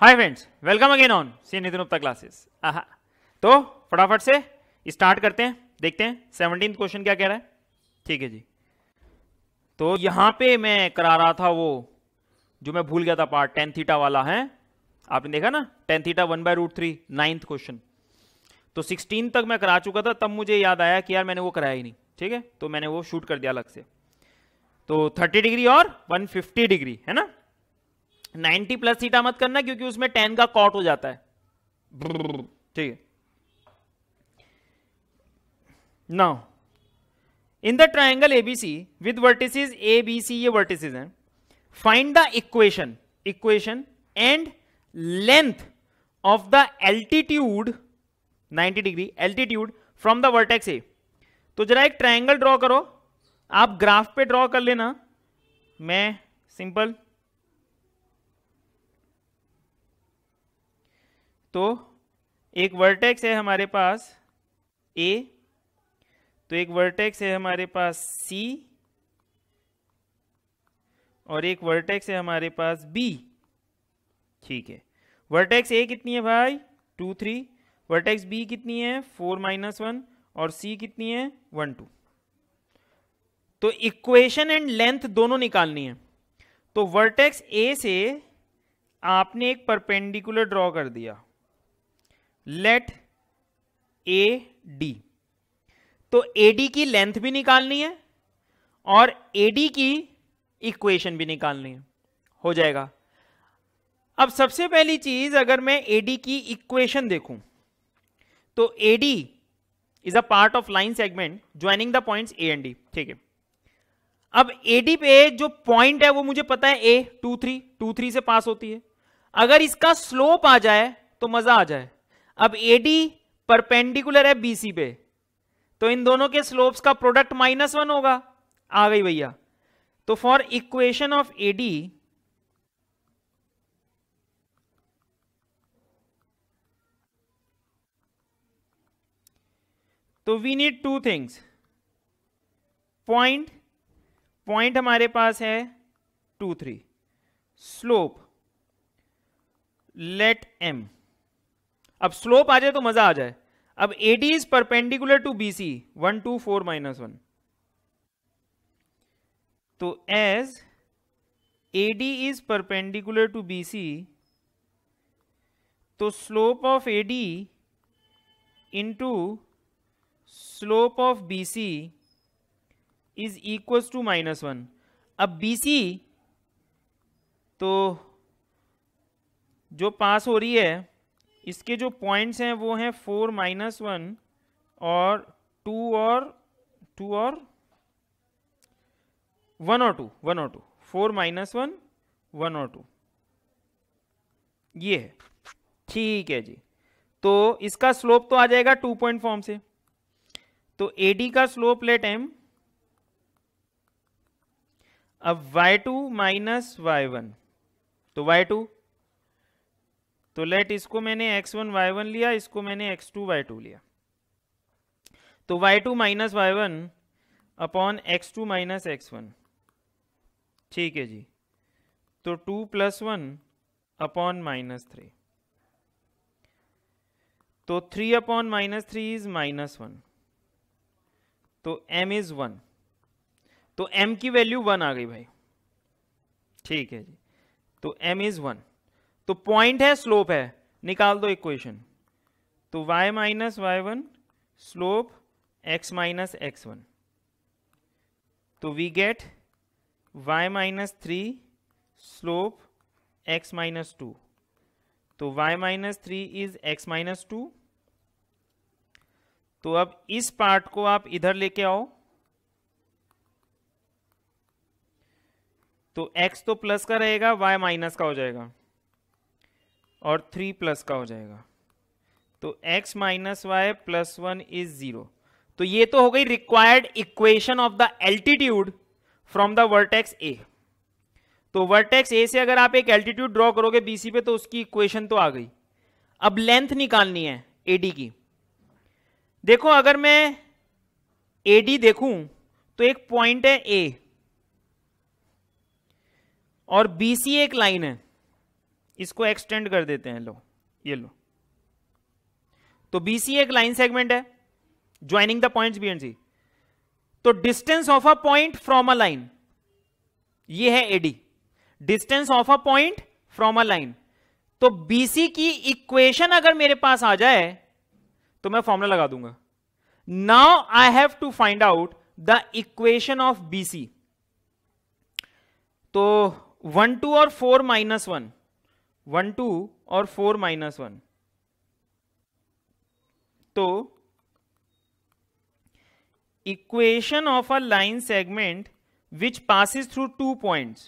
hi friends welcome again on C Nitin Gupta classes आहा तो फटाफट से स्टार्ट करते हैं देखते हैं सेवनटीन क्वेश्चन क्या कह रहा है ठीक है जी तो यहां पे मैं करा रहा था वो जो मैं भूल गया था पार्ट टेन थीटा वाला है आपने देखा ना tan theta one by root three ninth question तो सिक्सटीन तक मैं करा चुका था तब मुझे याद आया कि यार मैंने वो कराया ही नहीं ठीक है तो मैंने वो शूट कर दिया अलग से तो थर्टी डिग्री और वन फिफ्टी डिग्री है ना 90 प्लस थीटा मत करना क्योंकि उसमें टेन का कॉट हो जाता है ठीक है now in the triangle ABC with vertices A B C ये वर्टिसेस हैं find the equation equation and length of the altitude 90 degree altitude from the vertex A तो जरा एक ट्राइंगल ड्रॉ करो आप ग्राफ पे ड्रॉ कर लेना मैं सिंपल तो एक वर्टेक्स है हमारे पास ए तो एक वर्टेक्स है हमारे पास सी और एक वर्टेक्स है हमारे पास बी ठीक है वर्टेक्स ए कितनी है भाई टू थ्री वर्टेक्स बी कितनी है फोर माइनस वन और सी कितनी है वन टू तो इक्वेशन एंड लेंथ दोनों निकालनी है तो वर्टेक्स ए से आपने एक परपेंडिकुलर ड्रॉ कर दिया लेट ए डी तो ए डी की लेंथ भी निकालनी है और ए डी की इक्वेशन भी निकालनी है हो जाएगा अब सबसे पहली चीज अगर मैं ए डी की इक्वेशन देखूं तो A D is a part of line segment joining the points A and D ठीक है अब ए डी पे जो पॉइंट है वो मुझे पता है A two three two three से पास होती है अगर इसका स्लोप आ जाए तो मजा आ जाए अब एडी परपेंडिकुलर है सी पे तो इन दोनों के स्लोप्स का प्रोडक्ट माइनस वन होगा आ गई भैया तो फॉर इक्वेशन ऑफ एडी तो we need two things point point हमारे पास है two three slope let m अब स्लोप आ जाए तो मजा आ जाए अब A D is perpendicular to B C one two four minus one तो as A D is perpendicular to B C तो slope of A D into slope of B C is equal to minus one अब B C तो जो पास हो रही है इसके जो पॉइंट्स हैं वो हैं फोर माइनस वन और टू और टू और वन और टू वन और two four minus one one और टू ये है ठीक है जी तो इसका स्लोप तो आ जाएगा टू पॉइंट फॉर्म से तो एडी का स्लोप लेट एम अब y two minus y one तो वाई टू तो लेट इसको मैंने एक्स वन वाई वन लिया इसको मैंने एक्स टू वाई टू लिया तो y two minus y one upon x two minus x one ठीक है जी तो two plus one upon minus three तो three upon minus three is minus one तो m इज वन तो m की वैल्यू वन आ गई भाई ठीक है जी तो m इज वन तो पॉइंट है स्लोप है निकाल दो इक्वेशन तो y minus y one slope x minus x one तो we get y minus three slope x minus two तो y minus three is x minus two तो अब इस पार्ट को आप इधर लेके आओ तो x तो प्लस का रहेगा y माइनस का हो जाएगा और थ्री प्लस का हो जाएगा तो x minus y plus one is zero तो ये तो हो गई required equation of the altitude from the vertex A तो वर्टेक्स ए से अगर आप एक एल्टीट्यूड ड्रॉ करोगे बीसी पे तो उसकी इक्वेशन तो आ गई अब लेंथ निकालनी है एडी की देखो अगर मैं एडी देखूं तो एक पॉइंट है ए और बीसी एक लाइन है इसको एक्सटेंड कर देते हैं लो ये लो तो बीसी एक लाइन सेगमेंट है joining the point B and C तो distance of a point from a line ये है AD distance of a point from a line तो बीसी की इक्वेशन अगर मेरे पास आ जाए तो मैं फॉर्मूला लगा दूंगा now I have to find out the equation of BC तो वन टू और four minus one one two और फोर माइनस वन तो equation of a line segment which passes through two point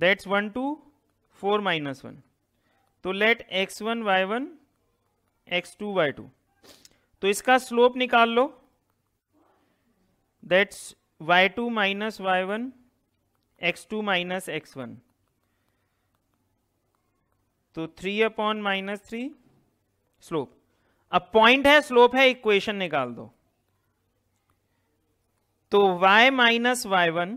that's one two four minus one तो let x one y one x two y two तो इसका slope निकाल लो that's y two minus y one x two minus x one तो three upon minus three slope अब point है slope है equation निकाल दो तो y माइनस वाई वन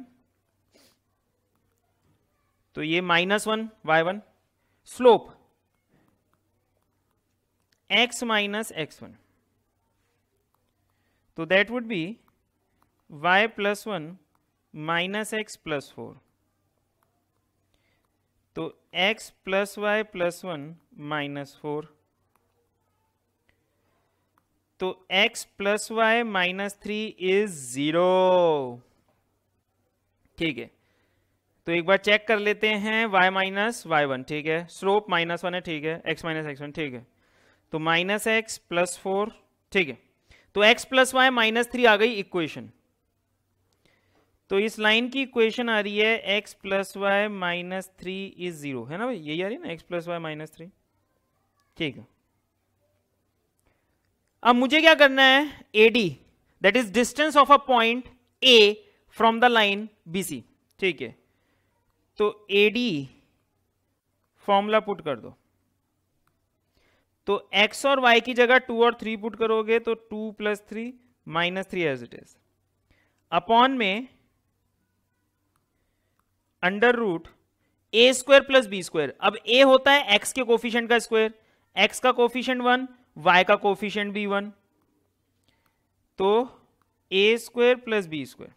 तो ये minus one y one slope x minus x one तो that would be y plus one minus x plus four तो x plus y plus one minus four तो x plus y minus three is zero ठीक है तो एक बार check कर लेते हैं y माइनस वाई वन ठीक है स्लोप माइनस वन है ठीक है x माइनस एक्स वन ठीक है तो माइनस एक्स प्लस फोर ठीक है तो x plus y minus three आ गई इक्वेशन तो इस लाइन की इक्वेशन आ रही है x plus y minus three is zero है ना भाई यही आ रही है ना x plus y minus three ठीक है अब मुझे क्या करना है A D that is distance of a point A from the line B C ठीक है तो ए डी फॉर्मूला पुट कर दो तो x और y की जगह टू और थ्री पुट करोगे तो two plus three minus three as it is upon में under root A square plus B square अब ए होता है एक्स के कोफिशियंट का स्क्वायर एक्स का कोफिशियंट वन वाई का कोफिशियंट बी वन तो A square plus B square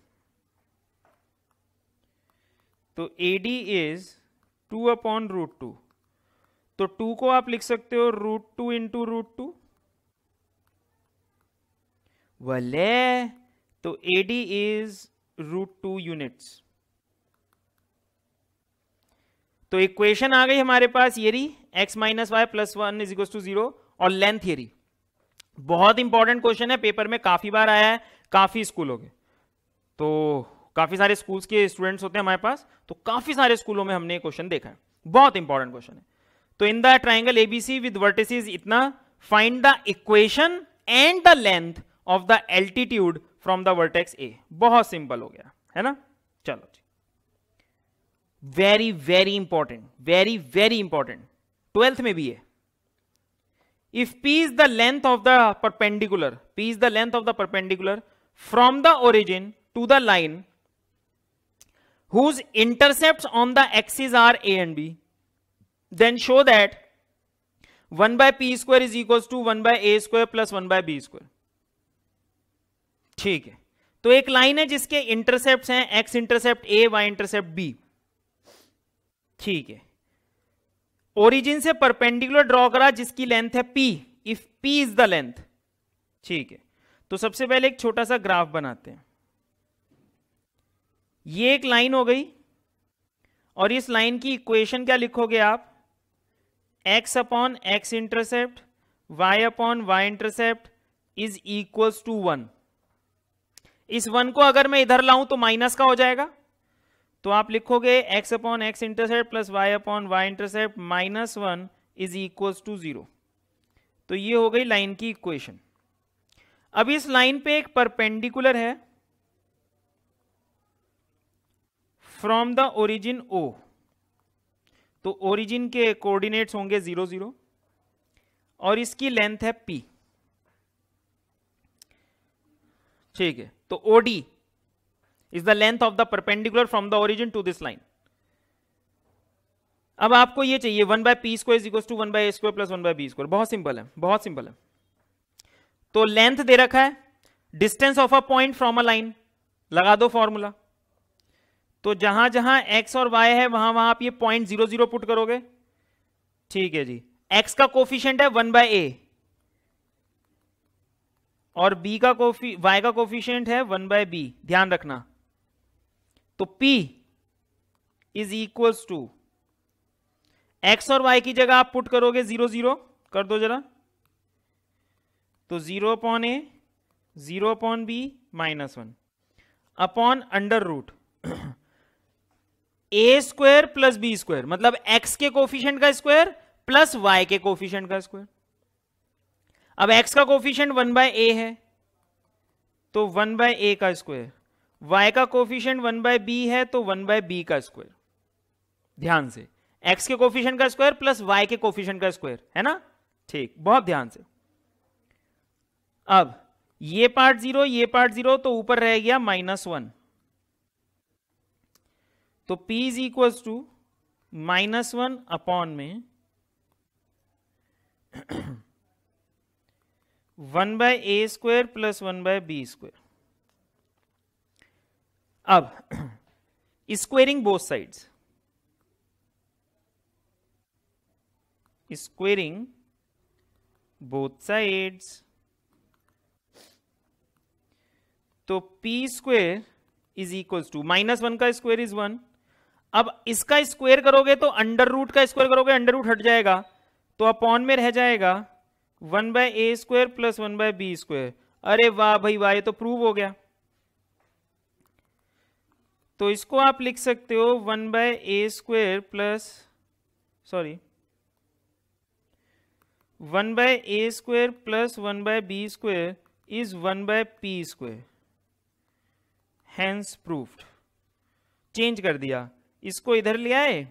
तो A D is two upon root two तो टू को आप लिख सकते हो root two into root two वले तो A D is root two units तो इक्वेशन आ गई हमारे पास ये रही x minus y plus one is equal to zero और लेंथ रही बहुत इंपॉर्टेंट क्वेश्चन है पेपर में काफी बार आया है काफी स्कूलों के तो काफी सारे स्कूल्स के स्टूडेंट्स होते हैं हमारे पास तो काफी सारे स्कूलों में हमने क्वेश्चन देखा है बहुत इंपॉर्टेंट क्वेश्चन है तो in the triangle ABC with vertices इतना find the equation and the length of the altitude from the vertex A बहुत सिंपल हो गया है ना very very important very very important twelfth में भी है if P is the length of the perpendicular P is the length of the perpendicular from the origin to the line whose intercept on the axis are A and B then show that one by P square is equal to one by A square plus one by B square ठीक है तो एक लाइन है जिसके intercept हैं x intercept A y intercept B ठीक है ओरिजिन से परपेंडिकुलर ड्रॉ करा जिसकी लेंथ है P if P is the length ठीक है तो सबसे पहले एक छोटा सा ग्राफ बनाते हैं ये एक लाइन हो गई और इस लाइन की इक्वेशन क्या लिखोगे आप x upon x intercept y upon y intercept is equals to one इस वन को अगर मैं इधर लाऊं तो माइनस का हो जाएगा तो आप लिखोगे x upon x intercept plus y upon y intercept minus one is equal to zero तो ये हो गई लाइन की इक्वेशन अब इस लाइन पे एक परपेंडिकुलर है फ्रॉम द ओरिजिन ओ तो ओरिजिन के कोऑर्डिनेट्स होंगे जीरो जीरो और इसकी लेंथ है पी ठीक है तो OD is the length of the perpendicular from the origin to this line अब आपको ये चाहिए one by P square is equal to one by A square plus one by B square बहुत simple है बहुत सिंपल है तो length दे रखा है distance of a point from a line लगा दो फॉर्मूला तो जहां जहां एक्स और वाई है वहां वहां आप ये पॉइंट जीरो जीरो पुट करोगे ठीक है जी एक्स का कोफिशियंट है वन बाय ए और बी का कोफी वाई का कोफिशियंट है वन बाय बी ध्यान रखना तो P is equals to x और वाई की जगह आप पुट करोगे जीरो जीरो कर दो जरा तो zero upon A zero upon B minus one upon under root A square plus B square मतलब एक्स के कोफिशियंट का स्क्वायर प्लस वाई के कोफिशियंट का स्क्वायर अब एक्स का कोफिशियंट वन बाय ए है तो वन बाय ए का स्क्वायर y का कोफिशियंट वन बाय बी है तो वन बाय बी का स्क्वायर ध्यान से x के कोफिशियंट का स्क्वायर प्लस y के कोफिशियंट का स्क्वायर है ना ठीक बहुत ध्यान से अब ये पार्ट जीरो ये पार्ट जीरो तो ऊपर रह गया माइनस वन तो p is equal to minus one upon में one by A square plus one by B square अब squaring both sides squaring both sides तो P square is equal to minus one का square is one अब इसका square करोगे तो under root का square करोगे अंडर रूट हट जाएगा तो अपॉन में रह जाएगा one by A square plus one by B square अरे वाह भाई वाह ये तो प्रूव हो गया तो इसको आप लिख सकते हो one by A square plus sorry one by A square plus one by B square is one by P square hence proved change कर दिया इसको इधर ले आए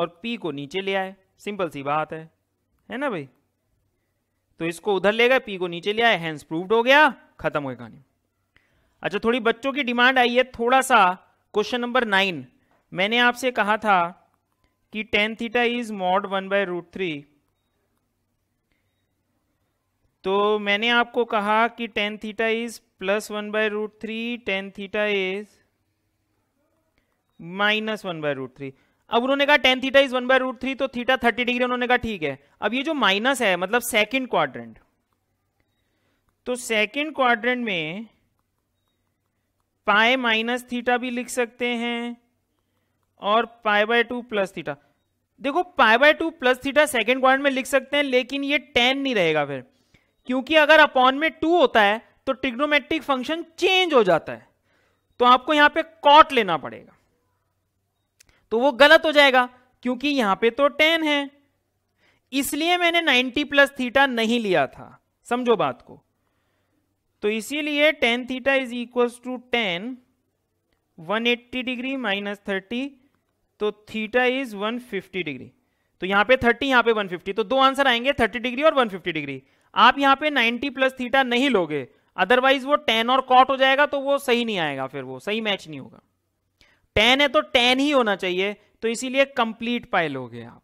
और पी को नीचे ले आए सिंपल सी बात है है ना भाई तो इसको उधर ले गए पी को नीचे ले आए हैंस प्रूफ्ड हो गया खत्म हो कहानी अच्छा थोड़ी बच्चों की डिमांड आई है थोड़ा सा क्वेश्चन नंबर नाइन मैंने आपसे कहा था कि tan theta is mod one by root three तो मैंने आपको कहा कि tan theta is plus one by root three tan theta is minus one by root three अब उन्होंने कहा tan theta is one by root three तो theta thirty degree उन्होंने कहा ठीक है अब ये जो माइनस है मतलब सेकंड क्वाड्रेंट तो सेकंड क्वाड्रेंट में पाए माइनस थीटा भी लिख सकते हैं और पाए बाय टू प्लस थीटा देखो pi by two plus theta second quadrant में लिख सकते हैं लेकिन ये टेन नहीं रहेगा फिर क्योंकि अगर अपॉन में टू होता है तो ट्रिग्नोमेट्रिक फंक्शन चेंज हो जाता है तो आपको यहां पे कॉट लेना पड़ेगा तो वो गलत हो जाएगा क्योंकि यहां पे तो टेन है इसलिए मैंने नाइनटी प्लस थीटा नहीं लिया था समझो बात को तो इसीलिए tan theta is equal to tan 180 degree minus thirty तो थीटा इज 150 डिग्री तो यहां पे 30 यहां पे 150 तो दो आंसर आएंगे 30 डिग्री और 150 डिग्री आप यहां पे 90 प्लस थीटा नहीं लोगे अदरवाइज वो टेन और कॉट हो जाएगा तो वो सही नहीं आएगा फिर वो सही मैच नहीं होगा टेन है तो टेन ही होना चाहिए तो इसीलिए कंप्लीट पाए लोगे आप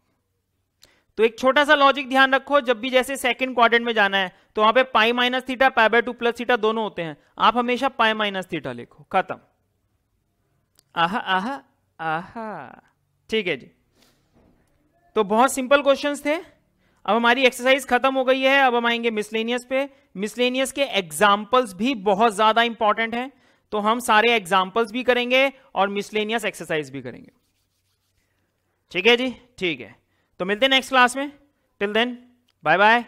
तो एक छोटा सा लॉजिक ध्यान रखो जब भी जैसे सेकंड क्वाड्रेंट में जाना है तो वहां पे pi minus theta pi by two plus theta दोनों होते हैं आप हमेशा पाई माइनस थीटा लिखो खत्म आहा आहा आहा ठीक है जी तो बहुत सिंपल क्वेश्चन थे अब हमारी एक्सरसाइज खत्म हो गई है अब हम आएंगे मिसलेनियस पे मिसलेनियस के एग्जाम्पल्स भी बहुत ज्यादा इंपॉर्टेंट है तो हम सारे एग्जाम्पल्स भी करेंगे और मिसलेनियस एक्सरसाइज भी करेंगे ठीक है जी ठीक है तो मिलते हैं नेक्स्ट क्लास में टिल देन बाय बाय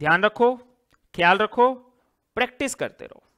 ध्यान रखो ख्याल रखो प्रैक्टिस करते रहो